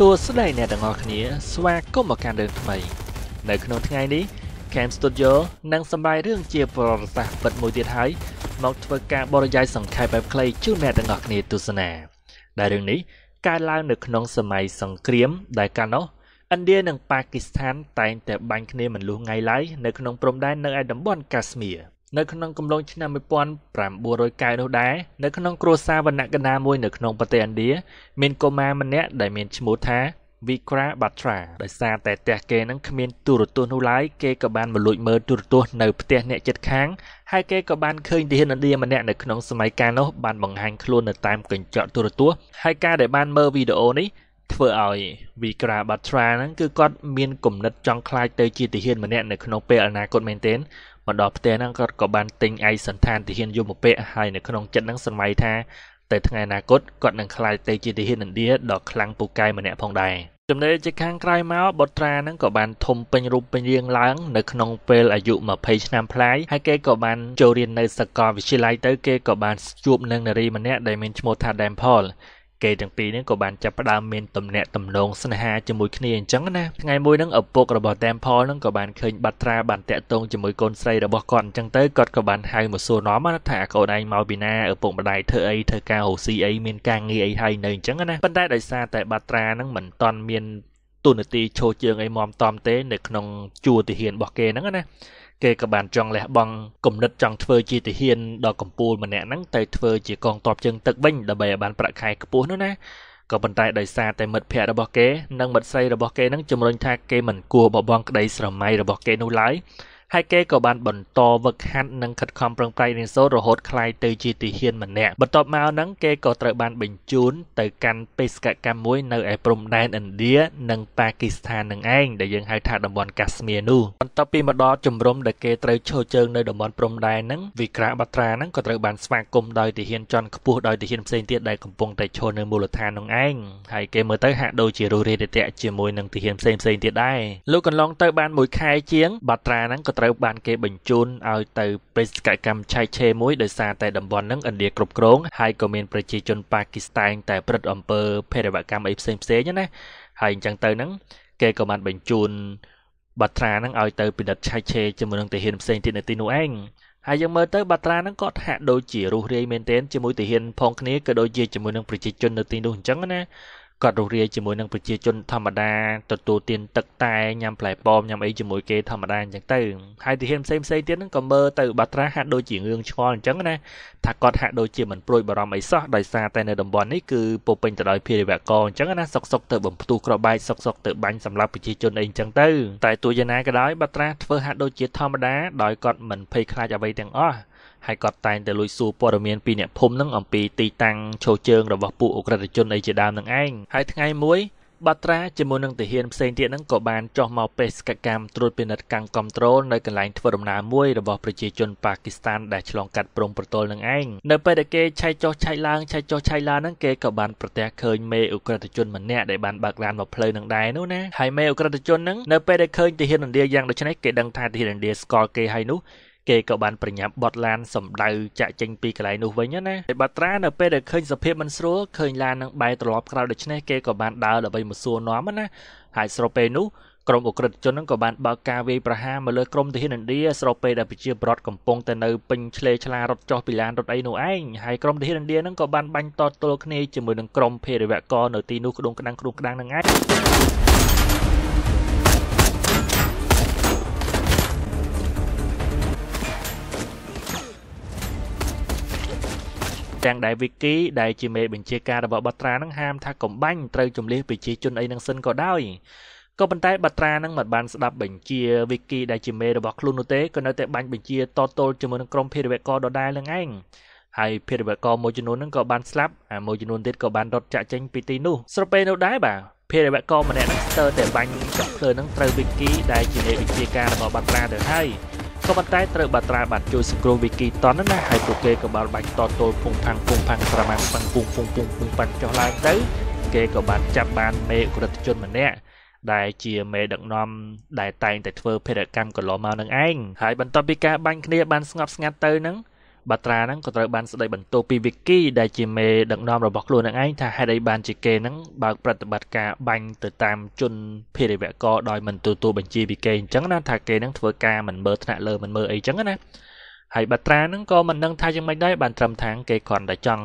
សួស្តីអ្នកទាំងអស់គ្នាស្វាគមន៍មកកាន់រឿងថ្មីនៅក្នុងថ្ងៃនេះ Cam Studio នឹងសម្ដែងរឿងជាប្រវត្តិសាស្ត្រពិតមួយទៀតហើយមកធ្វើការបរិយាយសង្ខេបបែបខ្លីជូនអ្នកទាំងអស់គ្នាទស្សនា ដែលរឿងនេះកើតឡើងនៅក្នុងសម័យសង្គ្រាមដែលកាលនោះឥណ្ឌានិងប៉ាគីស្ថានតែងតែបាញ់គ្នាមិនលុះថ្ងៃឡើយនៅក្នុងព្រំដែននៅឯតំបន់កាស្មៀរនៅក្នុងកំឡុងឆ្នាំ1990នោះដែរនៅក្នុងគ្រួសារវណ្ណៈកណ្ដាលមួយនៅក្នុងប្រទេសឥណ្ឌាមានកុមារម្នាក់ដែលមានឈ្មោះថា Vikra Batra ដោយសារតែផ្ទះគេនឹងគ្មានទូរទស្សន៍នោះឡើយគេក៏បានមកលួចមើលទូរទស្សន៍នៅផ្ទះអ្នកជិតខាងហើយគេក៏បានឃើញទាហានឥណ្ឌាម្នាក់នៅក្នុងសម័យកាលនោះបានបង្ហាញខ្លួននៅតាមកញ្ចក់ទូរទស្សន៍ហើយការដែលបានមើលវីដេអូនេះធ្វើឲ្យ Vikra Batra ហ្នឹងគឺគាត់មានគំនិតចង់ខ្លាចទៅជាទាហានម្នាក់នៅក្នុងពេលអនាគតមែនទែនមកដល់ផ្ទះហ្នឹងគាត់ក៏បានទិញឯកសន្តានទាហានយមពៈហើយនៅក្នុងចិត្តហ្នឹងសម័យថាទៅថ្ងៃអនាគតគាត់នឹងក្លាយទៅជាទាហានឥណ្ឌាដ៏ខ្លាំងពូកែម្នាក់ផងដែរចំណែកជាខាងក្រោយមកបុត្រានឹងក៏បានធំពេញរូបពេញរាងឡើងនៅក្នុងពេលអាយុ20ឆ្នាំប្លាយហើយគេក៏បានចូលរៀននៅសាកលវិទ្យាល័យទៅគេក៏បានជួបនឹងនារីម្នាក់ដែលមានឈ្មោះថា Dampol គេទាំងពីរនឹងក៏បានចាប់ផ្ដើមមានទំនាក់ទំនងស្នេហាជាមួយគ្នាអញ្ចឹងណាថ្ងៃមួយហ្នឹងឪពុករបស់ Temple នឹងក៏បានឃើញបាត់ត្រាបានតាក់ទងជាមួយកូនស្រីរបស់គាត់អញ្ចឹងទៅគាត់ក៏បានហៅមកសួរនាំណាថាកូនឯងមកពីណាឪពុកម្ដាយធ្វើអីធ្វើការរកស៊ីអីមានការងារអីហើយនៅអញ្ចឹងណាប៉ុន្តែដោយសារតែបាត់ត្រានឹងមិនតន់មានទូនាទីឈោជើងអីមមតំទេនៅក្នុងជួទាហានរបស់គេហ្នឹងណាគេក៏បានចង់លះបង់គំនិតចង់ធ្វើជាទាហានដល់កម្ពុជាម្នាក់ហ្នឹងទៅធ្វើជាកងទ័ពជើងទឹកវិញដើម្បីឲ្យបានប្រាក់ខែខ្ពស់នោះណាក៏ប៉ុន្តែដោយសារតែមិត្តភ័ក្តិរបស់គេនិងមិត្តស្រីរបស់គេនឹងជំរុញថាគេមិនគួរបបងក្តីស្រមៃរបស់គេនោះឡើយហើយគេក៏បានបន្តវឹកហាត់និងខិតខំប្រឹងប្រែងរៀនសូត្ររហូតក្លាយទៅជាទាហានម្នាក់បន្ទាប់មកហ្នឹងគេក៏ត្រូវបានបញ្ជូនទៅកាន់បេសកកម្មមួយនៅឯព្រំដែនឥណ្ឌានិងប៉ាគីស្ថាននឹងឯងដែលយើងហៅថាតំបន់កាស្មៀនោះបន្ទាប់ពីមកដល់ជំរំដែលគេត្រូវឈរជើងនៅតំបន់ព្រំដែនហ្នឹងវិក្រាបាត្រាហ្នឹងក៏ត្រូវបានស្វាគមន៍ដោយទាហានជាន់ខ្ពស់ដោយទាហានផ្សេងទៀតដែលកំពុងតែឈរនៅមូលដ្ឋាននឹងឯងហើយគេមើលទៅហាក់ដូចជារស់រាយរាក់ទាក់ជាមួយនឹងទាហានផ្សេងៗទៀតដែរលោកកន្លងទៅបានមួយខែជាងបាត្រាហ្នឹងក៏ត្រូវបាន គេបញ្ជូនឲ្យទៅបេសកកម្មឆៃឆេមួយដោយសារតែតំបន់ហ្នឹងឥណ្ឌាគ្រប់គ្រងហើយក៏មានប្រជាជនប៉ាគីស្ថានតែព្រឹត្តអំពើភេរវកម្មអីផ្សេងផ្សេងណាហើយអញ្ចឹងទៅហ្នឹងគេក៏បាន បញ្ជូនបាត្រាហ្នឹងឲ្យទៅពិនិត្យឆៃឆេជាមួយនឹងទាហានផ្សេងទៀតនៅទីនោះឯងហើយយើងមើលទៅបាត្រាហ្នឹងក៏ហាក់ដូចជារុះរាយមែនទែនជាមួយទាហានផងគ្នាក៏ដូចជាជាមួយនឹងប្រជាជននៅទីនោះអញ្ចឹងណាគាត់រុះរាយជាមួយនឹងប្រជាជនធម្មតាទទួលទានទឹកតែញ៉ាំផ្លែប៉ោមញ៉ាំអីជាមួយគេធម្មតាអញ្ចឹងទៅហើយទីហ៊ានផ្សេងផ្សេងទៀតហ្នឹងក៏មើលទៅបាត្រាហាក់ដូចជារឿងឆ្ងល់អញ្ចឹងណាថាគាត់ហាក់ដូចជាមិនព្រួយបារម្ភអីសោះដោយសារតែនៅតំបន់នេះគឺពោពេញទៅដោយភារវកអញ្ចឹងណាសុកសុកទៅបំផ្ទុះក្របែកសុកសុកទៅបាញ់សម្លាប់ប្រជាជនអីអញ្ចឹងទៅតែទោះយ៉ាងណាក៏ដោយបាត្រាធ្វើហាក់ដូចជាធម្មតាដោយគាត់មិនភ័យខ្លាចអ្វីទាំងអស់ហើយគាត់តែងតែលួចសួរព័ត៌មានពីអ្នកភូមិនឹងអំពីទីតាំងឈោជើងរបស់ពួកអ ுக ្រិតជនអីជាដើមនឹងឯងហើយថ្ងៃមួយបាត្រាជាមួយនឹងទាហានផ្សេងទៀតហ្នឹងក៏បានចុះមកបេសកកម្មត្រួតពិនិត្យកាំងគំត្រូលនៅកន្លែងធ្វើដំណើរមួយរបស់ប្រជាជនប៉ាគីស្ថានដែលឆ្លងកាត់ព្រំប្រទល់នឹងឯងនៅ ពេលដែលគេឆែកចុះឆែកឡើងឆែកចុះឆែកឡើងហ្នឹងគេក៏បានប្រទះឃើញមេអ ுக ្រិតជនម្នាក់ដែលបានបើកឡានមកផ្លូវនឹងដែរនោះណាហើយមេអ ுக ្រិតជនហ្នឹងនៅពេលដែលឃើញទាហានឥណ្ឌាយ៉ាងដូច្នេះគេដឹងថាទាហានឥណ្ឌាស្គាល់គេហើយនោះគេក៏បានប្រញាប់បត់ឡានសម្ដៅចាក់ចេញពីកន្លែងនោះវិញណាតែបាត្រានៅពេលដែលឃើញសភាពមិនស្រួលឃើញឡាននឹងបែរត្រឡប់ក្រោយដូច្នេះគេក៏បានដើរដើម្បីមកសួរនាំណាហើយស្របពេលនោះក្រមអ ுக ្រិតជននឹងក៏បានបើកការវាយប្រហារមកលើក្រមទាហានឥណ្ឌាស្របពេលដែលប្រជាប្រដ្ឋកំពុងតែនៅពេញឆ្លេឆ្លារត់ចុះពីឡានរថអីនោះឯងហើយក្រមទាហានឥណ្ឌានឹងក៏បានបាញ់តតទល់គ្នាជាមួយនឹងក្រមភេរវករនៅទីនោះក្តួងក្តាំងគ្រួងក្តាំងនឹងឯងទាំងដែលវិគីដែលជាមេបញ្ជាការរបស់បាត្រានឹងហាមថាកំបាញ់ត្រូវជំលះប្រជាជនអីនឹងសិនក៏ដោយក៏ប៉ុន្តែបាត្រានឹងមិនបានស្ដាប់បញ្ជាវិគីដែលជាមេរបស់ខ្លួននោះទេក៏នៅតែបាញ់បញ្ជាតតល់ជាមួយនឹងក្រុមភារវករដដែលនឹងឯងហើយភារវករមួយចំនួននឹងក៏បានស្លាប់ហើយមួយចំនួនទៀតក៏បានរត់ចាក់ចេញពីទីនោះស្របពេលនោះដែរបាទភារវករម្នាក់នឹងស្ទើរតែបាញ់ចុះភ្លើនឹងត្រូវវិគីដែលជាមេវិជាការរបស់បាត្រាទៅហើយក៏ប៉ុន្តែត្រូវបាត្រាបានជួយសង្គ្រោះវិគីតនណាហើយពួកគេក៏បានបាច់តទល់ពុងផាំងពុងផាំងប្រមាំងប៉ឹងពុងពុងពុងពុងប៉ាំងចុះឡើងទៅគេក៏បានចាប់បានមេក្រិតជនម្នាក់ដែលជាមេដឹកនាំដែលតែងតែធ្វើភេរកម្មកន្លងមកនឹងឯងហើយបន្ទាប់ពីការបាញ់គ្នាបានស្ងប់ស្ងាត់ទៅនឹងបាត្រាហ្នឹងក៏ត្រូវបានស្ដីបន្ទោសពីវិគីដែលជាមេដឹកនាំរបស់ខ្លួននឹងឯងថាហេតុអីបានជាគេហ្នឹងបើកប្រតិបត្តិការបាញ់ទៅតាមជនភេរិវករដោយមិនទទួលបញ្ជាពីគេអញ្ចឹងណាថាគេហ្នឹងធ្វើការមិនមើលថ្នាក់លើមិនមើលអីអញ្ចឹងណាហើយបាត្រាហ្នឹងក៏មិនដឹងថាយ៉ាងម៉េចដែរបានត្រឹមថាគេគ្រាន់តែចង់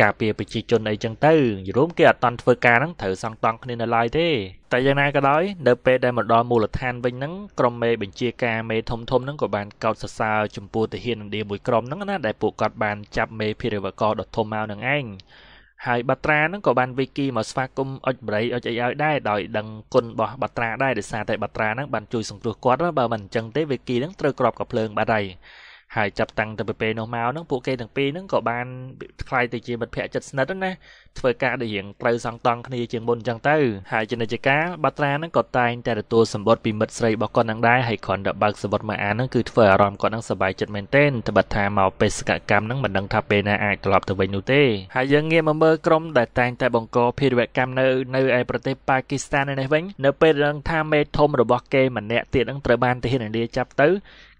ការពារប្រជាជនអីចឹងទៅយរោមគេអត់តន់ធ្វើការហ្នឹងត្រូវសង្តង់គ្នានៅឡើយទេតែយ៉ាងណាក៏ដោយនៅពេលដែលមកដល់មូលដ្ឋានវិញហ្នឹងក្រុមមេបញ្ជាការមេធំធំហ្នឹងក៏បានកោតសរសើរចំពោះទាហានឥណ្ឌាមួយក្រុមហ្នឹងណាដែលពួកគាត់បានចាប់មេភិរិវករដ៏ធំមកនឹងឯងហើយបាត្រាហ្នឹងក៏បានវិគីមកស្វាគមន៍អុចប្រៃអុចអីឲ្យដែរដោយដឹងគុណរបស់បាត្រាដែរដោយសារតែបាត្រាហ្នឹងបានជួយសង្គ្រោះគាត់បើមិនអញ្ចឹងទេវិគីហ្នឹងត្រូវក្របកភ្លើងបាត់ហើយហើយចាប់តាំងទៅពីពេលនោះមកហ្នឹងពួកគេទាំងពីរហ្នឹងក៏បានខ្លាយទៅជាមិត្តភក្តិជិតស្និទ្ធណាធ្វើការដូចរៀងត្រូវសង្តង់គ្នាជាងមុនអញ្ចឹងទៅហើយជានិច្ចកាលបាត្រាហ្នឹងក៏តែងតែទទួលសម្បត្តិពីមិត្តស្រីរបស់គាត់នឹងដែរហើយគ្រាន់តែបើកសវត្តមកអានហ្នឹងគឺធ្វើអារម្មណ៍គាត់ហ្នឹងសប្បាយចិត្តមែនទែនត្បិតថាមកបេសកកម្មហ្នឹងមិនដឹងថាពេលណាអាចត្រឡប់ទៅវិញនោះទេហើយយើងងាកមកមើលក្រុមដែលតែងតែបង្កភារវកម្មនៅនៅឯប្រទេសប៉ាគីស្ថាននេះវិញនៅពេលដឹងថាមេធំរបស់គេម្នាក់ទៀតហ្នឹងត្រូវបានទាហានឥណ្ឌាចាប់ទៅ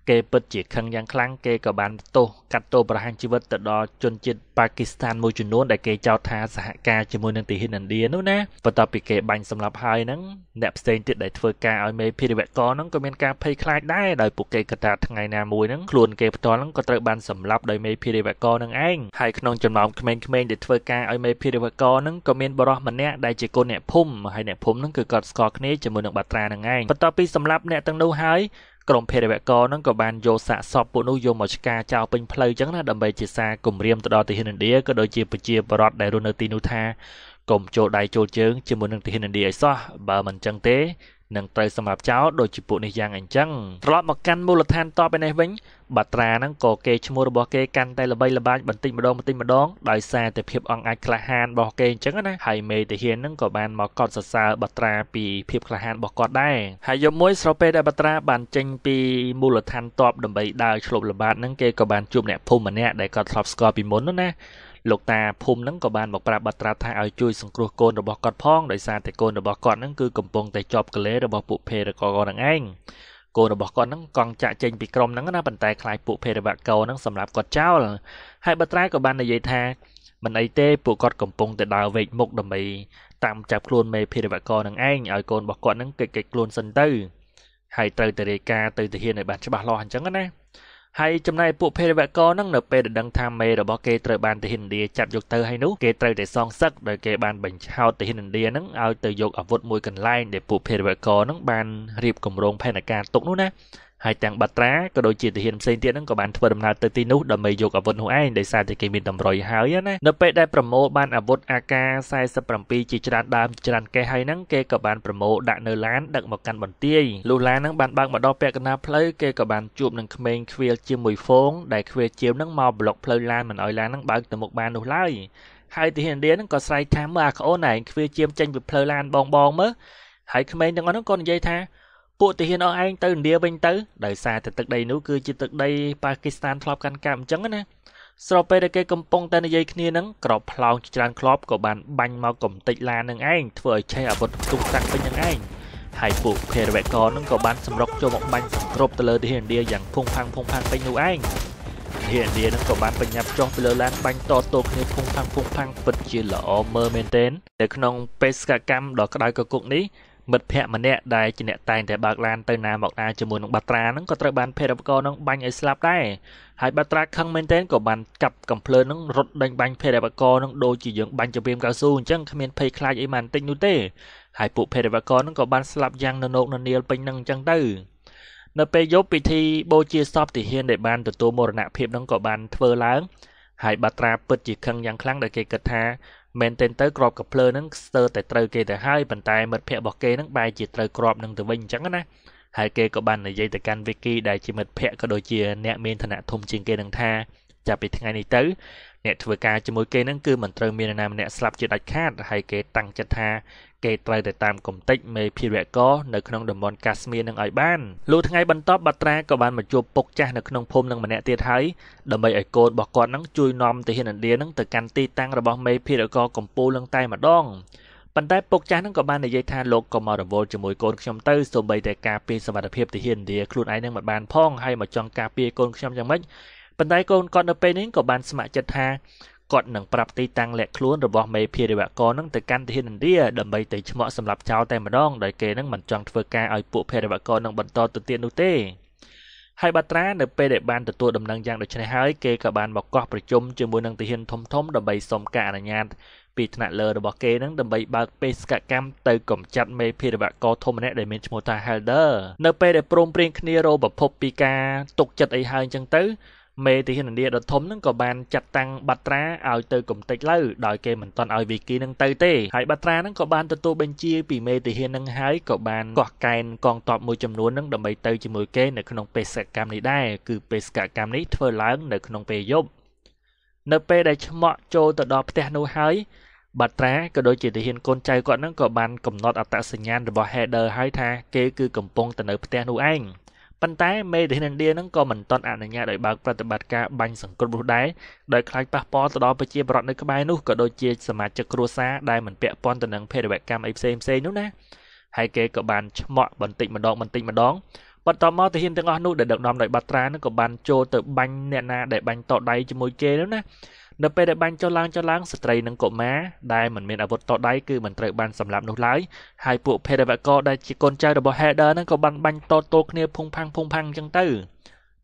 គេពិតជាខឹងយ៉ាងខ្លាំងគេក៏បានទោសកាត់ទោសប្រហារជីវិតទៅដល់ជនជាតិប៉ាគីស្ថានមួយចំនួនដែលគេចោទថាសហការជាមួយនឹងទាហានឥណ្ឌានោះណាបន្ទាប់ពីគេបាញ់សម្លាប់ហើយហ្នឹងអ្នកផ្សេងទៀតដែលធ្វើការឲ្យមេភិរិវករហ្នឹងក៏មានការភ័យខ្លាចដែរដោយពួកគេគិតថាថ្ងៃណាមួយហ្នឹងខ្លួនគេផ្ទាល់ហ្នឹងក៏ត្រូវបានសម្លាប់ដោយមេភិរិវករហ្នឹងឯងហើយក្នុងចំណោមក្មេងៗដែលធ្វើការឲ្យមេភិរិវករហ្នឹងក៏មានបរិសម្នាក់ដែលជាកូនអ្នកភូមិហើយអ្នកភូមិហ្នឹងគឺគាត់ស្គាល់គ្នាជាមួយនឹងបាត្រាហ្នឹងឯងបន្ទាប់ពីសម្លាប់អ្នកទាំងនោះហើយក្រុមភេរវករនឹងក៏បានយកសាកសពពួកនោះយកមកឆ្កាចោលពេញផ្លូវចឹងណាដើម្បីជាសារគំរាមទៅដល់ទាហានឥណ្ឌាក៏ដូចជាប្រជាពលរដ្ឋដែលរស់នៅទីនោះថាកុំចូលដៃចូលជើងជាមួយនឹងទាហានឥណ្ឌាឲ្យសោះបើមិនចឹងទេនឹងត្រូវសម្រាប់ចោលដូចជាពួកនេះយ៉ាងអញ្ចឹងត្រឡប់មកកាន់មូលដ្ឋានតបឯនេះវិញបាត្រាហ្នឹងក៏គេឈ្មោះរបស់គេកាន់តែល្បីល្បាញបន្តិចម្ដងបន្តិចម្ដងដោយសារតែភាពអង្អាចក្លាហានរបស់គេអញ្ចឹងណាហើយមេតាហានហ្នឹងក៏បានមកកត់សរសើរបាត្រាពីភាពក្លាហានរបស់គាត់ដែរហើយយប់មួយស្របពេលដែលបាត្រាបានចេញពីមូលដ្ឋានតបដើម្បីដើរឆ្លប់ល្បាតហ្នឹងគេក៏បានជួបអ្នកភូមិម្នាក់ដែលគាត់ធ្លាប់ស្គាល់ពីមុនណាលោកតាភូមិនឹងក៏បានមកប្រាប់បាត់ត្រាថាឲ្យជួយសង្គ្រោះកូនរបស់គាត់ផងដោយសារតែកូនរបស់គាត់នឹងគឺកំពុងតែជាប់កលេសរបស់ពួកភេរកករនឹងឯងកូនរបស់គាត់នឹងកង់ចាក់ចេញពីក្រុមហ្នឹងណាប៉ុន្តែខ្លាចពួកភេរវកោនឹងសម្រាប់គាត់ចោលហើយបាត្រាក៏បាននិយាយថាមិនអីទេពួកគាត់កំពុងតែដើរវេកមុខដើម្បីតាមចាប់ខ្លួនមេភេរវកោនឹងឯងឲ្យកូនរបស់គាត់នឹងកិច្ចកិច្ចខ្លួនសិនទៅហើយត្រូវតែរាយការទៅទាហានឲ្យបានច្បាស់លាស់អញ្ចឹងណាហើយចំណែកពួកភេរវករនឹងនៅពេលដែលដឹងថាមេរបស់គេត្រូវបានទាហានឥណ្ឌាចាប់យកទៅហើយនោះគេត្រូវតែសងសឹកដោយគេបានបញ្ឆោតទាហានឥណ្ឌានឹងឲ្យទៅយកអាវុធមួយកន្លែងដែលពួកភេរវករនឹងបានរៀបគម្រោងផែនការទុកនោះណាហើយទាំងបាត្រាក៏ដូចជាទាហានផ្សេងទៀតហ្នឹងក៏បានធ្វើដំណើរទៅទីនោះដើម្បីយកអាវុធនោះឯងដោយសារតែគេមានតម្រុយហើយណានៅពេលដែលប្រមូលបានអាវុធ AK47 ជាច្រើនដើមច្រើនកេះហើយហ្នឹងគេក៏បានប្រមូលដាក់នៅឡានដឹកមកកាន់បន្ទាយលុះឡានហ្នឹងបានបើកមកដល់ពាក់កណ្ដាលផ្លូវគេក៏បានជួបនឹងក្មេងខ្វៀលជាមួយហ្វងដែលខ្វៀលជាវហ្នឹងមកប្លុកផ្លូវឡានមិនឲ្យឡានហ្នឹងបើកទៅមុខបាននោះឡើយហើយទាហានរៀនហ្នឹងក៏ស្រែកថាមើលអាក្អូនឯងខ្វៀលជាមចេញពីផ្លូវឡានបងបងមើលហើយក្មេងទាំងអស់ហ្នឹងក៏និយាយថាពួកទាហានអស់ឯងទៅឥណ្ឌាវិញទៅដោយសារតែទឹកដីនោះគឺជាទឹកដីប៉ាគីស្ថានធ្លាប់កាន់កាប់អញ្ចឹងណាស្របពេលដែលគេកំពុងតែនិយាយគ្នានឹងក្របផ្លោងច្រើនក្លបក៏បានបាញ់មកកំទេចឡាននឹងឯងធ្វើឲ្យឆេះអាវុធទុំតាំងពេញនឹងឯងហើយពួកភេរវករនឹងក៏បានសម្រុកចូលមកបាញ់សង្គ្របទៅលើទាហានឥណ្ឌាយ៉ាងភុងផាំងភុងផាំងពេញនោះឯងធានឥណ្ឌានឹងក៏បានបញ្ញាប់ចុះពីលើឡានបាញ់តតោគ្នាភុងផាំងភុងផាំងពិតជាល្អមើលមែនទែនតែក្នុងបេសកកម្មដ៏ក្តៅកគុកនេះមិត្តភ័ក្តិម្នាក់ដែលជាអ្នកតែងតែបើកឡានទៅណាមកណាជាមួយនឹងបាត្រាហ្នឹងក៏ត្រូវបានភេរវកនឹងបាញ់ឲ្យស្លាប់ដែរហើយបាត្រាខឹងមែនទែនក៏បានចាប់កំភ្លើងនឹងរត់ដេញបាញ់ភេរវកនឹងដូចជាយើងបាញ់ចំរៀងកៅស៊ូអញ្ចឹងគ្មានភ័យខ្លាចអីមិនតិចនោះទេហើយពួកភេរវកនឹងក៏បានស្លាប់យ៉ាងននោកននាលពេញនឹងអញ្ចឹងទៅនៅពេលយប់ពិធីបូជាសពទាហានដែលបានទទួលមរណភាពនឹងក៏បានធ្វើឡើងហើយបាត្រាពិតជាខឹងយ៉ាងខ្លាំងដែលគេគិតថាមែនទែនទៅក្របកាភ្លើហ្នឹងស្ទើរតែត្រូវគេទៅហើយប៉ុន្តែមិត្តភ័ក្តិរបស់គេហ្នឹងបែរជាត្រូវក្របនឹងទៅវិញអញ្ចឹងណាហើយគេក៏បាននិយាយទៅកាន់ Vicky ដែលជាមិត្តភ័ក្តិក៏ដូចជាអ្នកមានឋានៈធំជាងគេនឹងថា ចាប់ពីថ្ងៃនេះទៅអ្នកធ្វើការជាមួយគេនឹងគឺមិនត្រូវមាននរណាម្នាក់ស្លាប់ជាដាច់ខាតហើយគេតាំងចិត្តថា គេត្រូវតែតាមកំតិចមេភារកនៅក្នុងតំបន់កាស្មៀនឹងឲ្យបានលុះថ្ងៃបន្ទាប់បាត្រាក៏បានមកជួបពុកចាស់នៅក្នុងភូមិនឹងម្នាក់ទៀតហើយដើម្បីឲ្យកូនរបស់គាត់នឹងជួយនាំទៅហ៊ានឥណ្ឌានឹងទៅកាន់ទីតាំងរបស់មេភារកកំពូលនឹងតែម្ដងប៉ុន្តែពុកចាស់នឹងក៏បាននិយាយថាលោកក៏មករវល់ជាមួយកូនខ្ញុំទៅសូម្បីតែការពារសមត្ថភាពទៅហ៊ានឥណ្ឌាខ្លួនឯងនឹងមិនបានផងហើយមកចង់ការពារកូនខ្ញុំយ៉ាងម៉េចប៉ុន្តែកូនគាត់នៅពេលនេះក៏បានស្ម័គ្រចិត្តថាគាត់នឹងប្រាប់ទីតាំងលាក់ខ្លួនរបស់មេភារិវករនឹងទៅកាន់ទាហានឥណ្ឌាដើម្បីទៅឆ្មក់សម្រាប់ចោលតែម្ដងដោយគេនឹងមិនចង់ធ្វើការឲ្យពួកភារិវករនឹងបន្តទៅទៀតនោះទេហើយបាត្រានៅពេលដែលបានទទួលដំណឹងយ៉ាងដូចនេះហើយគេក៏បានមកកោះប្រជុំជាមួយនឹងទាហានធំធំដើម្បីសុំការអនុញ្ញាតពីថ្នាក់លើរបស់គេនឹងដើម្បីបើកបេសកកម្មទៅកំចាត់មេភារវករធំម្នាក់ដែលមានឈ្មោះថា Helder នៅពេលដែលព្រមព្រៀងគ្នារោប្រភពពីការទុកចិត្តអីហើយអញ្ចឹងទៅមេទាហានឥណ្ឌាដ៏ធំនឹងក៏បានចាត់តាំងបាត្រាឲ្យទៅកំទេចឡូវដោយគេមិនទាន់ឲ្យវីគីនឹងទៅទេហើយបាត្រានឹងក៏បានទទួលបញ្ជាពីមេទាហាននឹងហើយក៏បានកោះកែនកងទ័ពមួយចំនួននឹងដើម្បីទៅជាមួយគេនៅក្នុងបេសកកម្មនេះដែរគឺបេសកកម្មនេះធ្វើឡើងនៅក្នុងពេលយប់នៅពេលដែលឆ្មក់ចូលទៅដល់ផ្ទះនោះហើយបាត្រាក៏ដូចជាទាហានកូនចៅគាត់នឹងក៏បានកំណត់អត្តសញ្ញាណរបស់ Header ឲ្យថាគេគឺកំពុងទៅនៅផ្ទះនោះឯងប៉ុន្តែមេធានឥណ្ឌានឹងក៏មិនទាន់អនុញ្ញាតឲ្យបើកប្រតិបត្តិការបាញ់សង្គ្រប់នោះដែរដោយខ្លាចប៉ះពាល់ទៅដល់ប្រជាពលរដ្ឋនៅក្បែរនោះក៏ដូចជា សមាជិកគ្រួសារដែលមិនពាក់ព័ន្ធទៅនឹងភេរវកម្មអីផ្សេងផ្សេងនោះណាហើយគេក៏បានឆ្មក់បន្តិចម្ដងបន្តិចម្ដងបន្តមកទាហានទាំងអស់នោះដែលដឹកនាំដោយបាត្រានឹងក៏បានចូលទៅបាញ់អ្នកណាដែលបាញ់តដៃជាមួយគេនោះណានៅពេលដែលបាញ់ចុះឡើងចុះឡើងស្ត្រីនិងកុមារដែលមិនមានអាវុធតដៃគឺមិនត្រូវបានសម្លាប់នោះឡើយហើយពួកភេរវករដែលជាកូនចៅរបស់ Header នឹងក៏បានបាញ់តតល់គ្នាភុងផាំងភុងផាំងអញ្ចឹងទៅ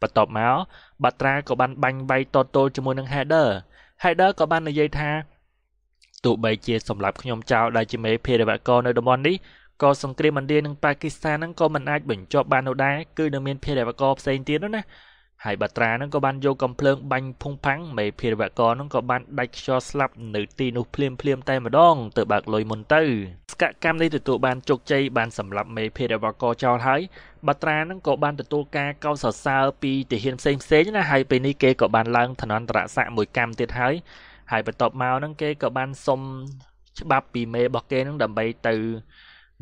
បន្ទាប់មកបាត្រាក៏បានបាញ់វាយតតល់ជាមួយនឹង Header Header ក៏បាននិយាយថាទោះបីជាសម្លាប់ខ្ញុំចោលដែលជាមេភេរវករនៅតំបន់នេះក៏សង្គ្រាមឥណ្ឌានិងប៉ាគីស្ថានហ្នឹងក៏មិនអាចបញ្ចប់បាននោះដែរគឺនៅមានភេរវករផ្សេងទៀតនោះណាហើយបាត្រានឹងក៏បានយកកំភ្លើងបាញ់ភុងផាំងមេភារវកនឹងក៏បានដាច់ខ្យល់ស្លាប់នៅទីនោះភ្លាមភ្លាមតែម្ដងទៅបើកលុយមុនទៅស្កកម្មនេះទទួលបានជោគជ័យបានសម្រាប់មេភារវកចោលហើយបាត្រានឹងក៏បានទទួលការកោតសរសើរពីទាហានផ្សេងផ្សេងណាហើយពេលនេះគេក៏បានឡើងឋានន្តរស័ក្តិមួយកម្មទៀតហើយហើយបន្ទាប់មកនឹងគេក៏បានសុំច្បាប់ពីមេរបស់គេនឹងដើម្បីទៅ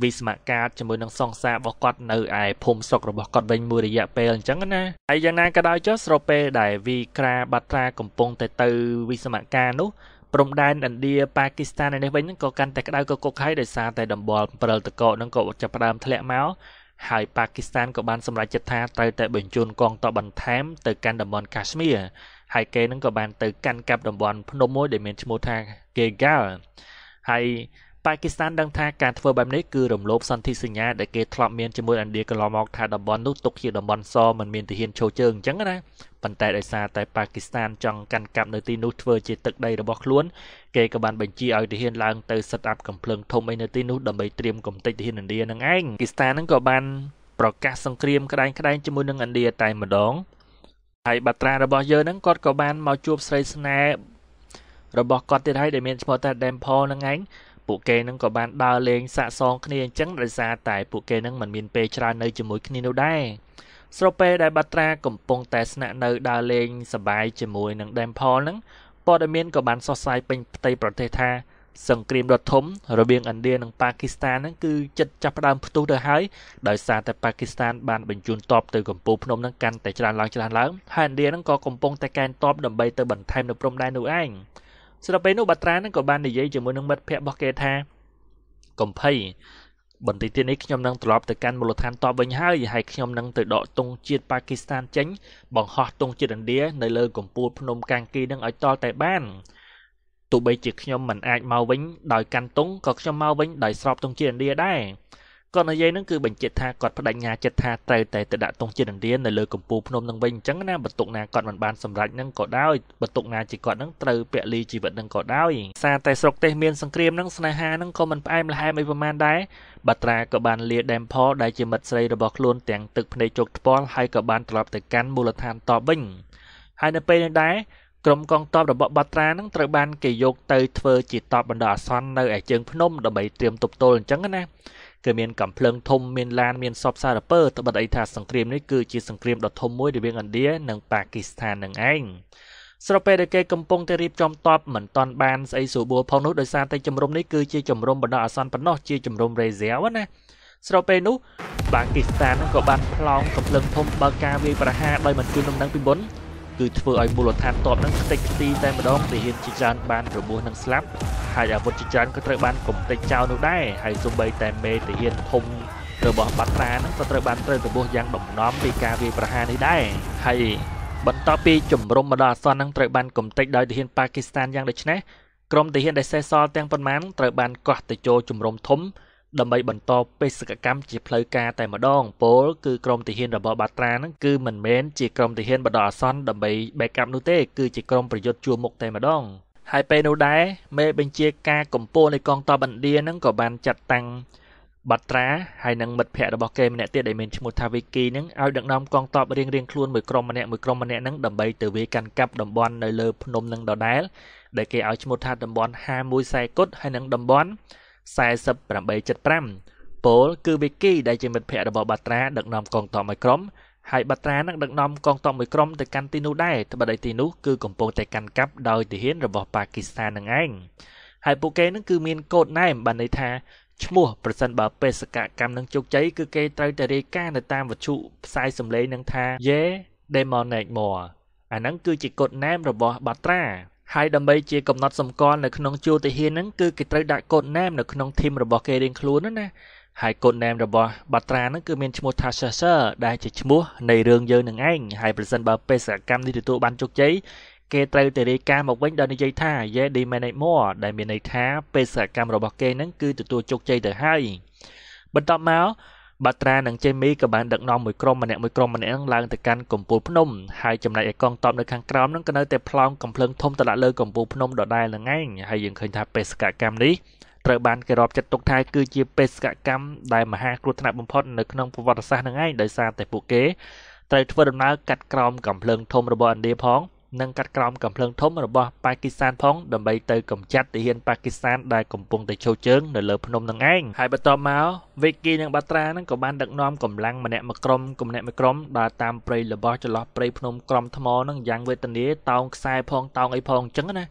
វិស្មការជាមួយនឹងសង្សាររបស់គាត់នៅឯភូមិស្រុករបស់គាត់វិញមួយរយៈពេលអញ្ចឹងណាហើយយ៉ាងណាក៏ដោយចុះស្របពេលដែលវីក្រាបាត្រាកំពុងតែទៅវិស្មការនោះព្រំដែនឥណ្ឌាប៉ាគីស្ថាននេះវិញក៏កាន់តែក្តៅកគុកហើយដោយសារតែដំបល់ព្រិលតកនឹងក៏ចាប់ផ្ដើមធ្លាក់មកហើយប៉ាគីស្ថានក៏បានសម្រេចចិត្តថាត្រូវតែបញ្ជូនកងទ័ពបន្ថែមទៅកាន់តំបន់កាស្មៀរហើយគេនឹងក៏បាន ទៅកាន់កាប់តំបន់ភ្នំមួយដែលមានឈ្មោះថា Gegal ហើយប៉ាគីស្ថានដឹងថាការធ្វើបែបនេះគឺរំលោភសន្ធិសញ្ញាដែលគេធ្លាប់មានជាមួយឥណ្ឌាកន្លងមកថាតំបន់នោះទុកជាតំបន់សមិនមានទាហានចូលជើងអញ្ចឹងណាប៉ុន្តែដោយសារតែប៉ាគីស្ថានចង់កាន់កាប់នៅទីនោះធ្វើជាទឹកដីរបស់ខ្លួន គេក៏បានបញ្ជាឲ្យទាហានឡើងទៅសិតអាប់កំភ្លើងធំអីនៅទីនោះដើម្បីត្រៀមកំទេចទាហានឥណ្ឌានឹងឯងគីស្ថាននឹងក៏បានប្រកាសសង្គ្រាមក្តែងក្តែងជាមួយនឹងឥណ្ឌាតែម្ដងហើយបាត្រារបស់យើងហ្នឹងគាត់ក៏បានមកជួបស្រីស្នេហ៍របស់គាត់ទៀតហើយដែលមានឈ្មោះថា Dempol ហ្នឹងឯងពួកគេនឹងក៏បានដើរលេងសាក់សងគ្នាអញ្ចឹងដោយសារតែពួកគេនឹងមិនមានពេលច្រើននៅជាមួយគ្នានោះដែរស្របពេលដែលបាត្រាកំពុងតែស្នាក់នៅដើរលេងសប្បាយជាមួយនឹង Dampol នឹងព័ត៌មានក៏បានសរសើរពេញផ្ទៃប្រទេសថា សង្គ្រាមរដ្ឋធំរវាងឥណ្ឌានិងប៉ាគីស្ថានហ្នឹងគឺចិត្តចាប់ផ្ដើមផ្ទុះទៅហើយដោយសារតែប៉ាគីស្ថានបានបញ្ជូនទ័ពទៅកំពូលភ្នំហ្នឹងកាន់តែច្រើនឡើងច្រើនឡើងហើយឥណ្ឌាហ្នឹងក៏កំពុងតែកែនទ័ពដើម្បីទៅបន្ថែមនៅព្រំដែននោះឯងស្រាប់ពេលនោះបាត្រានឹងក៏បាននិយាយជាមួយនឹងមិត្តភ័ក្តិរបស់គេថាកំភៃបន្តិចទៀតនេះខ្ញុំនឹងត្រឡប់ទៅកាន់មូលដ្ឋានតបវិញហើយហើយខ្ញុំនឹងទៅដកទង់ជាតិប៉ាគីស្ថានចេញបង្ហោះទង់ជាតិឥណ្ឌានៅលើកំពូលភ្នំកាំងគីនឹងឲ្យតល់តែបានទោះបីជាខ្ញុំមិនអាចមកវិញ ដោយកាន់ទង់ក៏ខ្ញុំមកវិញ ដោយស្របទង់ជាតិឥណ្ឌាដែរគាត់និយាយហ្នឹងគឺបញ្ជាក់ថាគាត់បដិញ្ញាចិត្តថាត្រូវតែទៅដាក់ទង់ជាតិឥណ្ឌានៅលើកំពូលភ្នំនឹងវិញអញ្ចឹងណាបន្ទុកណាគាត់មិនបានសម្រេចហ្នឹងក៏ដោយបន្ទុកណាជាគាត់ហ្នឹងត្រូវពលីជីវិតហ្នឹងក៏ដោយសារតែស្រុកទេសមានសង្គ្រាមហ្នឹងស្នេហាហ្នឹងក៏មិនផ្អែមល្ហែមអីប្រមាណដែរបាត្រាក៏បានលាដែមផលដែលជាមិត្តស្រីរបស់ខ្លួន ទាំងទឹកភ្នែកជោគថ្ពាល់ហើយក៏បានត្រឡប់ទៅកាន់មូលដ្ឋានតបវិញហើយនៅពេលនេះដែរក្រុមកងទ័ពរបស់បាត្រានឹងត្រូវបានគេយក ទៅធ្វើជាតបបណ្ដោះអាសន្ននៅឯជើងភ្នំដើម្បីត្រៀមទប់ទល់អញ្ចឹងណាគេមានកំភ្លើងធំមានឡានមានសពសារពើត្បិតអីថាសង្គ្រាមនេះគឺជាសង្គ្រាមដ៏ធំមួយរវាងឥណ្ឌានិងប៉ាគីស្ថាននឹងឯងស្របពេលដែលគេកំពុងតែរៀបចំតបមិនតាន់បានស្អីសួរបួលផងនោះដោយសារតែជំរំនេះគឺជាជំរំបណ្ដោះអាសន្នប៉ុណ្ណោះជាជំរំរេសាវណាស្របពេលនោះប៉ាគីស្ថានក៏បានប្លង់កំភ្លើងធំបើកការវាយប្រហារដោយមិនជឿដំណឹងពីមុនគឺធ្វើឲ្យមូលដ្ឋានតបនឹងខ្ទេចខ្ទីតែម្ដងទាហានជាច្រើនបានរបួសនិងស្លាប់ហើយអាវុធជាច្រើនក៏ត្រូវបានកំទេចចោលនោះដែរហើយសូម្បីតែមេទាហានធំរបស់បាត្រានឹងក៏ត្រូវបានត្រូវរបួសយ៉ាងដំណំពីការវាយប្រហារនេះដែរហើយ បន្ទាប់ពីជំរំមកដល់អាសន្ននឹងត្រូវបានកំទេចដោយទាហានប៉ាគីស្ថានយ៉ាងដូចនេះក្រុមទាហានដែលសេសសល់ទាំងប៉ុន្មានត្រូវបានកោះទៅចូលជំរំធំដើម្បីបន្តបេសកកម្មជាផ្លូវការតែម្ដង ពលគឺក្រុមទាហានរបស់បាត្រាហ្នឹងគឺមិនមែនជាក្រុមទាហានបដអាសន្នដើម្បី backup នោះទេគឺជាក្រុមប្រយុទ្ធជួរមុខតែម្ដងហើយពេលនោះដែរមេបញ្ជាការកម្ពុជានៃកងទ័ពឥណ្ឌាហ្នឹងក៏បានចាត់តាំងបាត្រាហើយនឹងមិត្តភ័ក្តិរបស់គេម្នាក់ទៀតដែលមានឈ្មោះថាវីគីហ្នឹងឲ្យដឹកនាំកងទ័ពរៀងរៀងខ្លួនមួយក្រុមម្នាក់មួយក្រុមម្នាក់ហ្នឹងដើម្បីទៅវាយកាន់កាប់តំបន់នៅលើភ្នំនឹងដដែលដែលគេឲ្យឈ្មោះថាតំបន់51ខ្សែគុតហើយនឹងតំបន់4875ពល គឺវិគីដែលជាមិត្តភ័ក្តិរបស់បាត្រាដឹកនាំកងទ័ពមួយក្រុមហើយបាត្រានឹងដឹកនាំកងទ័ពមួយក្រុមទៅកាន់ទីនោះដែរត្បិតឯទីនោះគឺកំពុងតែកាន់កាប់ដោយទាហានរបស់ប៉ាគីស្ថាននឹងឯងហើយពួកគេនឹងគឺមានកូដណែមបានន័យថាឈ្មោះប្រសិនបើបេសកកម្មនឹងជោគជ័យគឺគេត្រូវតែរាយការណ៍នៅតាមវត្ថុផ្សាយសម្លេងនឹងថា Yeah Demonic More អាហ្នឹងគឺជាកូដណែមរបស់បាត្រាហើយដើម្បីជាកំណត់សម្គាល់នៅក្នុងជួរទាហានហ្នឹងគឺគេត្រូវដាក់ code name នៅក្នុង team របស់គេរៀងខ្លួនណាហើយ code name របស់បាត្រាហ្នឹងគឺមានឈ្មោះថា Chasser ដែលជាឈ្មោះនៃរឿងយើងនឹងឯងហើយប្រសិនបើបេសកកម្មនេះទទួលបានជោគជ័យគេត្រូវទៅរាយការណ៍មកវិញដោយនិយាយថា Yeah they manage more ដែលមានន័យថាបេសកកម្មរបស់គេហ្នឹងគឺទទួលជោគជ័យទៅហើយបន្ទាប់មកបាត្រានិងជេមីក៏បានដឹកនាំមួយក្រុមម្នាក់មួយក្រុមម្នាក់នឹងឡើងទៅកាន់កំពូលភ្នំហើយចំណែកឯកងទ័ពនៅខាងក្រោមនឹងក៏នៅតែប្លង់កំភ្លើងធំទៅដាក់លើកំពូលភ្នំដដែលនឹងឯងហើយយើងឃើញថាបេសកកម្មនេះត្រូវបានគេរាប់ចាត់ទុកថាគឺជាបេសកកម្មដែលមហាគ្រោះថ្នាក់បំផុតនៅក្នុងប្រវត្តិសាស្ត្រនឹងឯងដោយសារតែពួកគេត្រូវធ្វើដំណើរកាត់ក្រោមកំភ្លើងធំរបស់ឥណ្ឌាផងនិងកាត់ក្រោមកំភ្លើងធំរបស់ប៉ាគីស្ថានផងដើម្បីទៅកម្ចាត់ទាហានប៉ាគីស្ថានដែលកំពុងតែឈរជើងនៅលើភ្នំនឹងឯងហើយបន្ទាប់មកវេគីនិងបាត្រានឹងក៏បានដឹកនាំកម្លាំងម្នាក់មួយក្រុមកម្នាក់មួយក្រុមដើរតាមព្រៃរបស់ចន្លោះព្រៃភ្នំក្រំថ្មនឹងយ៉ាងវេទនាតោងខ្សែផងតោងអីផងអញ្ចឹងណា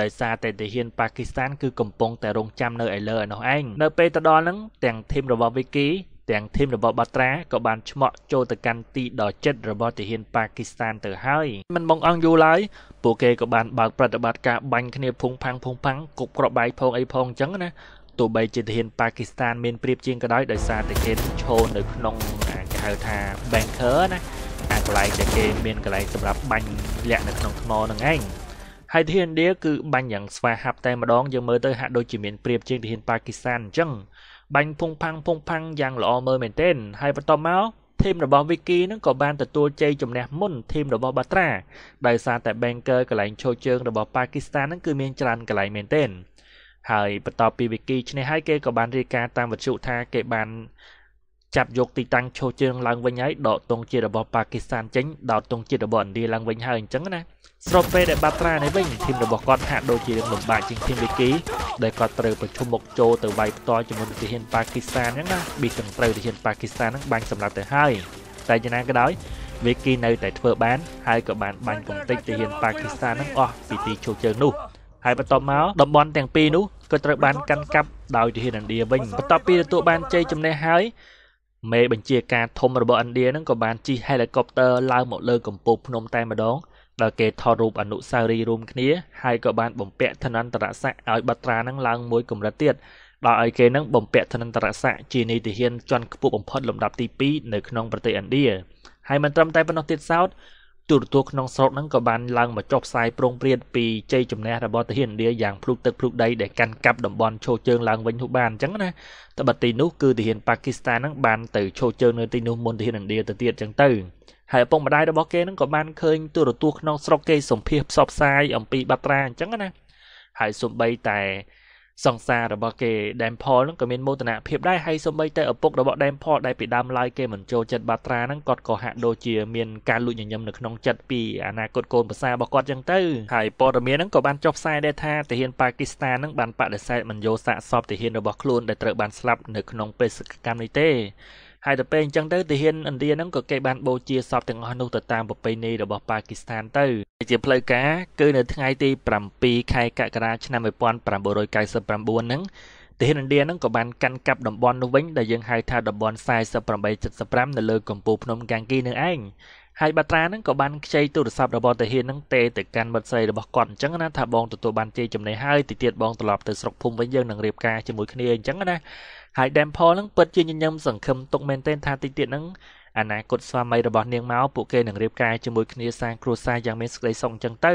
ដោយសារតែទាហានប៉ាគីស្ថានគឺកំពុងតែរងចាំនៅឯលើឯនោះឯងនៅពេលទៅដល់នឹងទាំងធីមរបស់វេគីទាំងធីមរបស់បាត្រាក៏បានឆ្មក់ចូលទៅកាន់ទីដ៏ជិតរបស់ទាហានប៉ាគីស្ថានទៅហើយមិនបងអង្គយូរឡើយពួកគេក៏បានបើកប្រតិបត្តិការបាញ់គ្នាភុងផាំងភុងផាំងគប់ក្របបែកផងអីផងអញ្ចឹងណាទោះបីជាទាហានប៉ាគីស្ថានមានព្រៀបជាងក៏ដោយដោយសារតែគេឈរនៅក្នុងគេហៅថា banker ណាអាកន្លែងដែលគេមានកន្លែងសម្រាប់បាញ់លាក់នៅក្នុងថ្មហ្នឹងឯងហើយទាហានឥណ្ឌាគឺបាញ់យ៉ាងស្វាហាប់តែម្ដងយើងមើលទៅហាក់ដូចជាមានព្រៀបជាងទាហានប៉ាគីស្ថានអញ្ចឹងបាញ់ពុងផាំងពុងផាំងយ៉ាង ល្អមើលមែនទែនហើយបន្ទាប់មកធីមរបស់ Vicky នឹងក៏បានទទួលជ័យជំនះមុនធីមរបស់ Batra ដោយសារតែ Banker កន្លែងឈោជើង របស់ប៉ាគីស្ថាននឹងគឺមានច្រើនកន្លែងមែនទែនហើយបន្ទាប់ពី Vicky ឈ្នះហើយគេក៏បានរាយការណ៍តាមវិទ្យុថាគេបានចាប់យកទីតាំងឈោជើងឡើងវិញហើយដកទង់ជាតិរបស់ប៉ាគីស្ថានចេញដោតទង់ជាតិរបស់ឥណ្ឌាឡើងវិញហើយអញ្ចឹងណាស្របពេលដែលបាត្រានេះវិញធីមរបស់គាត់ហាក់ដូចជាលំបាកជាងធីមវេគីដែលគាត់ត្រូវប្រឈមមុខចូលទៅវាយផ្ទាល់ជាមួយទាហានប៉ាគីស្ថានហ្នឹងណាប៊ីទាំងត្រូវទាហានប៉ាគីស្ថានហ្នឹងបាញ់សម្លាប់ទៅហើយតែយ៉ាងណាក៏ដោយវេគីនៅតែធ្វើបាន ហើយក៏បានបាញ់កំទេចទាហានប៉ាគីស្ថានហ្នឹងអស់ពីទីឈោជើងនោះហើយបន្ទាប់មកតំបន់ទាំងពីរនោះក៏ត្រូវបានកាន់កាប់ដោយទាហានឥណ្ឌាវិញបន្ទាប់ពីទទួលបានជ័យជំនះហើយមេបញ្ជាការធំរបស់ឥណ្ឌានឹងក៏បានជិះហេលីកុបទ័រឡើងមកលើកំពូលភ្នំតែម្ដងដោយគេថតរូបអនុស្សាវរីយ៍រួមគ្នាហើយក៏បានបំពាក់ឋានន្តរស័ក្តិឲ្យបាត្រានឹងឡើងមួយកម្រិតទៀតដោយឲ្យគេនឹងបំពាក់ឋានន្តរស័ក្តិជានីតិហានជាន់ខ្ពស់បំផុតលំដាប់ទី2នៅក្នុងប្រទេសឥណ្ឌាហើយមិនត្រឹមតែប៉ុណ្ណោះទៀតសោតទូរទស្សន៍ក្នុងស្រុកហ្នឹងក៏បានឡើងមកចុះផ្សាយប្រងព្រាតពីជ័យជំនះរបស់ទាហានឥណ្ឌាយ៉ាងភ្លុកទឹកភ្លុកដីដែលកាន់កាប់តំបន់ឈោជើងឡើងវិញនោះបានអញ្ចឹងណាតបទីនោះគឺទាហានប៉ាគីស្ថានហ្នឹងបានទៅឈោជើងនៅទីនោះមុនទាហានឥណ្ឌាទៅទៀតអញ្ចឹងទៅហើយឪពុកម្ដាយរបស់គេហ្នឹងក៏បានឃើញទូរទស្សន៍ក្នុងស្រុកគេសម្ភាសផ្សព្វផ្សាយអំពីបាត្រាអញ្ចឹងណាហើយសំបីតែសង្សាររបស់គេ Dampol នឹងក៏មានមោទនភាពដែរហើយសូម្បីតែឪពុករបស់ Dampol ដែលពីដើមឡើយគេមិនចូលចិត្តបាត្រាហ្នឹងគាត់ក៏ហាក់ដូចជាមាន ការលួចញញឹមនៅក្នុងចិត្តពីអនាគតកូនប្រសារបស់គាត់ចឹងទៅហើយព័ត៌មានហ្នឹងក៏បានចុះផ្សាយដែរថាទាហានប៉ាគីស្ថានហ្នឹងបានបដិសេធមិនយកសាកសពទាហានរបស់ខ្លួនដែលត្រូវបានស្លាប់នៅក្នុងបេសកកម្មនេះទេហើយទៅពេលអញ្ចឹងទៅទាហានឥណ្ឌាហ្នឹងក៏គេបានបូជាសពទាំងអស់នោះទៅតាមប្រពៃណីរបស់ប៉ាគីស្ថានទៅជាផ្លូវការគឺនៅ ថ្ងៃទី7ខែកក្កដាឆ្នាំ1999ហ្នឹងទាហានឥណ្ឌានឹងក៏បានកាន់កាប់តំបន់នោះវិញដែលយើងហៅថាតំបន់4875នៅលើកំពូលភ្នំកាំងគីនឹងឯងហើយបាត្រានឹងក៏បានខ្ចីទូរស័ព្ទរបស់ទាហាននឹងទេទៅកាន់មិត្តស្រីរបស់គាត់អញ្ចឹងណាថាបងទទួលបានជ័យចំណេះហើយទីទៀតបងត្រឡប់ទៅស្រុកភូមិវិញយើងនឹងរៀបការជាមួយគ្នាអញ្ចឹងណាហើយ Dampol នឹងពិតជាញញឹមសង្ឃឹមទុកមែនទែនថាតិចទៀតនឹងអនាគតស្វាមីរបស់នាងមកពួកគេនឹងរៀបការជាមួយគ្នា សាងគ្រួសារយ៉ាងមានសេចក្តីសុខអញ្ចឹងទៅ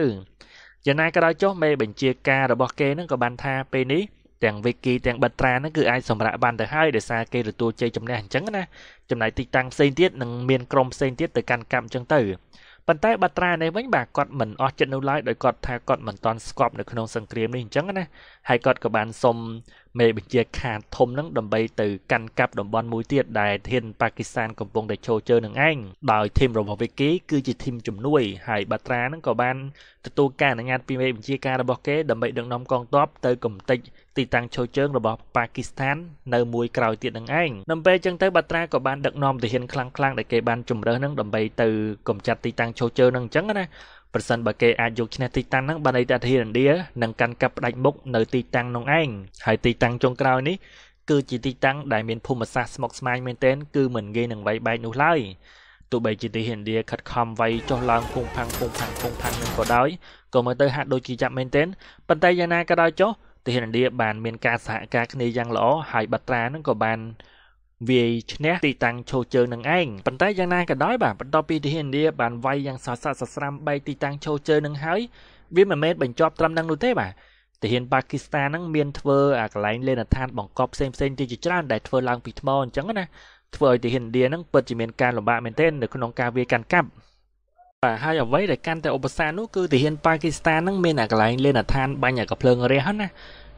យ៉ាងណាក៏ដោយចុះមេបញ្ជាការរបស់ គេនឹងក៏បានថាពេលនេះទាំង Wiki ទាំង Batra នឹងគឺអាចសម្រាប់បានទៅហើយដោយសារគេទទួលជ័យជំនះអញ្ចឹងណាចំណាយទីតាំងផ្សេងទៀតនឹងមានក្រុមផ្សេងទៀតទៅកាន់កម្មអញ្ចឹងទៅប៉ុន្តែ Batra នេះវិញបាទគាត់មិនអស់ចិត្តនៅឡើយដោយគាត់ថាគាត់មិនតន់ស្គប់នៅក្នុងសង្គ្រាមនេះអញ្ចឹងណាហើយគាត់ក៏បានសុំមេបញ្ជាខាតធំនឹងដើម្បីទៅកាន់កាប់តំបន់មួយទៀតដែលធានប៉ាគីស្ថានកំពុងតែចូលជើនឹងឯងដោយធីមរបស់វាគេគឺជាធីមជំនួយ ហើយបាត្រានឹងក៏បានទទួលការអនុញ្ញាតពីមេបញ្ជាការរបស់គេដើម្បីដឹកនាំកងទ័ពទៅកំទេចទីតាំងចូលជើងរបស់ប៉ាគីស្ថាននៅមួយក្រោយទៀតនឹងឯងនៅពេលចឹងទៅបាត្រាក៏បានដឹកនាំទាហានខ្លាំងៗដែលគេបានជំរើសនឹងដើម្បីទៅកំចាត់ទីតាំងចូលជើងនឹងអញ្ចឹងណាប្រសិនបើគេអាចយកឈ្នះទីតាំងហ្នឹងបានន័យថាធារឥណ្ឌានឹងកាន់កាប់ផ្ដាច់មុខនៅទីតាំងនោះឯងហើយទីតាំងចុងក្រោយនេះគឺជាទីតាំងដែលមានភូមិសាស្ត្រស្មុគស្មាញមែនទែនគឺមិនងាយនឹងវាយបែកនោះឡើយទោះបីជាទីឥណ្ឌាខិតខំវាយចុះឡើងពងផាំងពងផាំងពងផាំងនឹងក៏ដោយក៏មើលទៅហាក់ដូចជាចាប់មែនទែនប៉ុន្តែយ៉ាងណាក៏ដោយចុះទីឥណ្ឌាបានមានការសហការគ្នាយ៉ាងល្អហើយបាត្រានឹងក៏បានវាយឈ្នះទីតាំងឈោជើងនឹងឯងប៉ុន្តែយ៉ាងណាក៏ដោយបាទបន្ទាប់ពីទាហានឥណ្ឌាបានវាយយ៉ាងសស្រាក់សស្រាំបែកទីតាំងឈោជើងនឹងហើយវាមិនមែនបញ្ចប់ត្រឹមនឹងនោះទេបាទទាហានប៉ាគីស្ថានហ្នឹងមានធ្វើអាកន្លែងលេនដ្ឋានបង្កប់ផ្សេងផ្សេងទៀតជាច្រើនដែលធ្វើឡើងពីថ្មអញ្ចឹងណាធ្វើឲ្យទាហានឥណ្ឌាហ្នឹងពិតជាមានការលំបាកមែនទែននៅក្នុងការវាយកាន់កាប់បាទហើយអ្វីដែលកាន់តែឧបសគ្គនោះគឺទាហានប៉ាគីស្ថានហ្នឹងមានអាកន្លែងលេនដ្ឋានបាញ់អាកភ្លើងរះហ្នឹងណា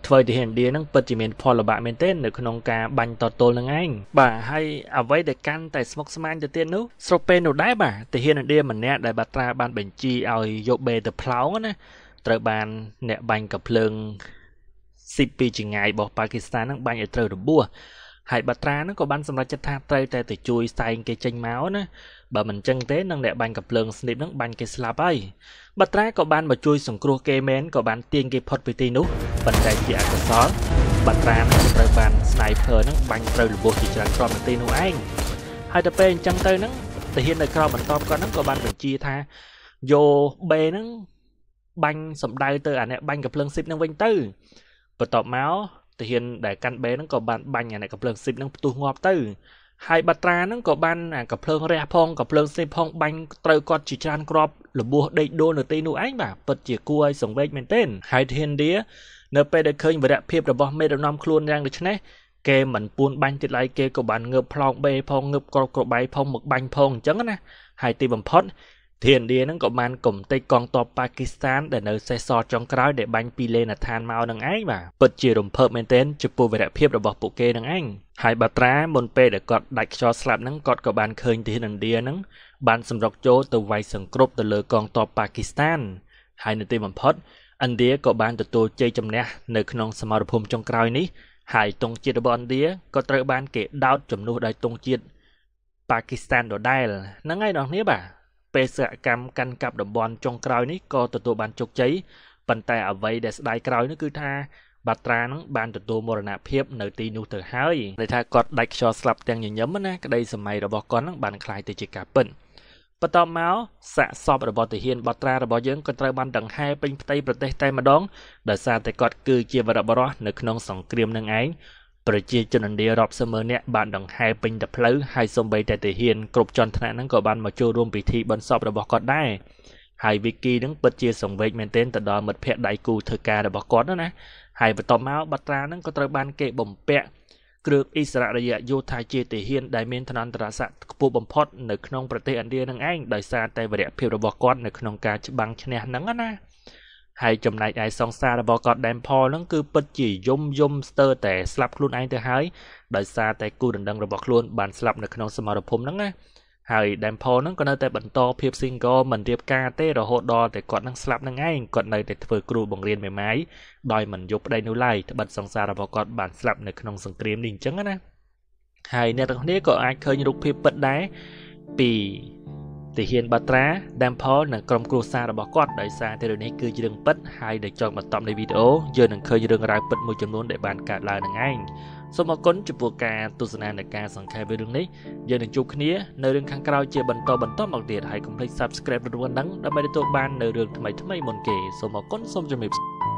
ធ្វើទាហានឥណ្ឌានឹងពិតជាមានផលលំបាកមែនទែននៅក្នុងការបាញ់តតល់នឹងឯងបាទហើយអ្វីដែលកាន់តែស្មុគស្មាញទៅទៀតនោះស្របពេលនោះដែរបាទទាហានឥណ្ឌាម្នាក់ដែលបាត្រាបានបញ្ជាឲ្យយកបេទៅផ្លោងណាត្រូវបានអ្នកបាញ់កាភ្លើងស៊ីពីចងាយរបស់ប៉ាគីស្ថាននឹងបាញ់ឲ្យត្រូវរបួសហើយបាត្រានឹងក៏បានសម្រេចចិត្តថាត្រូវតែទៅជួយសែងគេចេញមកណាបើមិនចឹងទេនឹងអ្នកបាញ់កំភ្លើងស្នីបនឹង បាញ់គេស្លាប់ហើយបាត្រាក៏បានមកជួយសង្គ្រោះគេមែនក៏បានទាញគេផុតពីទីនោះប៉ុន្តែជាអកុសលបាត្រានឹងត្រូវបាន sniper នឹងបាញ់ត្រូវលបោះជាច្រើនគ្រាប់នៅទីនោះឯងហើយទៅពេលអញ្ចឹងទៅនឹងទាហាននៅក្រៅបន្ទាប់គាត់នឹងក៏បានបញ្ជាថាយកបេនឹងបាញ់សម្ដៅទៅអាអ្នកបាញ់កំភ្លើងស៊ីបនឹងវិញទៅបន្ទាប់មកទាហានដែលកាន់បេហ្នឹងក៏បានបាញ់អាអ្នកកំភ្លើងស៊ីបហ្នឹងផ្ទុះងាប់ទៅហើយបាត្រាហ្នឹងក៏បានអាកំភ្លើងរះផងកំភ្លើងស៊ីបផងបាញ់ត្រូវគាត់ជាច្រើនគ្រាប់លបោះដេកដូរនៅទីនោះឯងបាទពិតជាគួរឲ្យសង្វេគមែនទែនហើយធានឌីនៅពេលដែលឃើញវរៈភាពរបស់មេដឹកនាំខ្លួនយ៉ាងដូចនេះគេមិនពួន បាញ់ទៀតឡើយគេក៏បានងើបផ្លោងបេផងងើបក្រោកក្របៃផងមកបាញ់ផងអញ្ចឹងណា ហើយទីបំផុតធានឌានឹងក៏បានកំទេចកងទ័ពប៉ាគីស្ថានដែលនៅសេសសល់ចុងក្រោយដែលបាញ់ពីលេណដ្ឋានមកនឹងឯងបាទពិតជារំភើបមែនទែនចំពោះវីរភាពរបស់ពួកគេនឹងឯងហើយបាត្រាមុនពេលដែលគាត់ដាច់ខ្យល់ស្លាប់នឹងគាត់ក៏បានឃើញធានឥណ្ឌានឹងបានសម្រុកចូលទៅវាយសង្គ្រប់ទៅលើកងទ័ពប៉ាគីស្ថាន ហើយនៅទីបំផុតឥណ្ឌាក៏បានទទួលជ័យជំនះនៅក្នុងសមរភូមិចុងក្រោយនេះហើយទង់ជាតិរបស់ឥណ្ឌាក៏ត្រូវបានគេដោតជំនួសដោយទង់ជាតិប៉ាគីស្ថានដដែលហ្នឹងហើយបងប្អូនបាទបេសកកម្មកាន់កាប់តំបន់ចុងក្រោយនេះក៏ទទួលបានជោគជ័យប៉ុន្តែអ្វីដែលស្ដាយក្រោយនោះគឺថាបាត្រានឹងបានទទួលមរណភាពនៅទីនោះទៅហើយដែលថាគាត់ដាច់ខ្យល់ស្លាប់ទាំងញញឹមណាក្តីសម័យរបស់គាត់នឹងបានคล้ายទៅជាការពិតបន្ទាប់មកសាកសពរបស់ទាហានបាត្រារបស់យើងក៏ត្រូវបានដង្ហែពេញផ្ទៃប្រទេសតែម្ដងដោយសារតែគាត់គឺជាវរបុរសនៅក្នុងសង្គ្រាមនឹងឯងប្រជាជនឥណ្ឌារាប់សិបម៉ឺននាក់បានដង្ហែពេញតែផ្លូវហើយសូម្បីតែទាហានគ្រប់ជាន់ថ្នាក់ហ្នឹងក៏បានមកចូលរួមពិធីបុណ្យសពរបស់គាត់ដែរហើយវិគីនឹងពិតជាសង្វេគមែនទែនទៅដល់មិត្តភក្តិដៃគូធ្វើការរបស់គាត់ណាហើយបន្ទាប់មកបាត្រានឹងក៏ត្រូវបានគេបំពាក់គ្រឿងអិសរិយយោធាជាទាហានដែលមានឋានន្តរស័ក្តិខ្ពស់បំផុតនៅក្នុងប្រទេសឥណ្ឌានឹងឯងដោយសារតែវីរភាពរបស់គាត់នៅក្នុងការច្បាំងឈ្នះហ្នឹងណាហើយចំណែកឯសង្សាររបស់ God Damn Paul ហ្នឹងគឺពិតជាយំយំស្ទើរតែស្លាប់ខ្លួនឯងទៅហើយដោយសារតែគូដណ្ដឹងរបស់ខ្លួនបានស្លាប់នៅក្នុងសមរភូមិហ្នឹងណាហើយ Damn Paul ហ្នឹងក៏នៅតែបន្តភាព single មិនរៀបការទេរហូតដល់តែគាត់នឹងស្លាប់ហ្នឹងឯងគាត់នៅតែធ្វើគ្រូបង្រៀនមេម៉ាយដោយមិនយកប្តីនោះឡើយត្បិតសង្សាររបស់គាត់បានស្លាប់នៅក្នុងសង្គ្រាមនេះអញ្ចឹងណាហើយអ្នកទាំងគ្នាក៏អាចឃើញរូបភាពពិតដែរពីទាហានបាត្រា Dampol និងក្រុមគ្រួសាររបស់គាត់ដោយសារតែរឿងនេះគឺជារឿងពិតហើយដោយចង់បន្តនៃវីដេអូយើងនឹងឃើញរឿងរ៉ាវពិតមួយចំនួនដែលបានកើតឡើងនឹងឯងសូមអរគុណចំពោះការទស្សនានៃការសង្ខេបរឿងនេះយើងនឹងជួបគ្នានៅរឿងខាងក្រោយជាបន្តបន្តមកទៀតហើយកុំភ្លេច Subscribe រង្វាន់នឹងដើម្បីទទួលបាននៅរឿងថ្មីថ្មីមុនគេសូមអរគុណសូមជម្រាបសួរ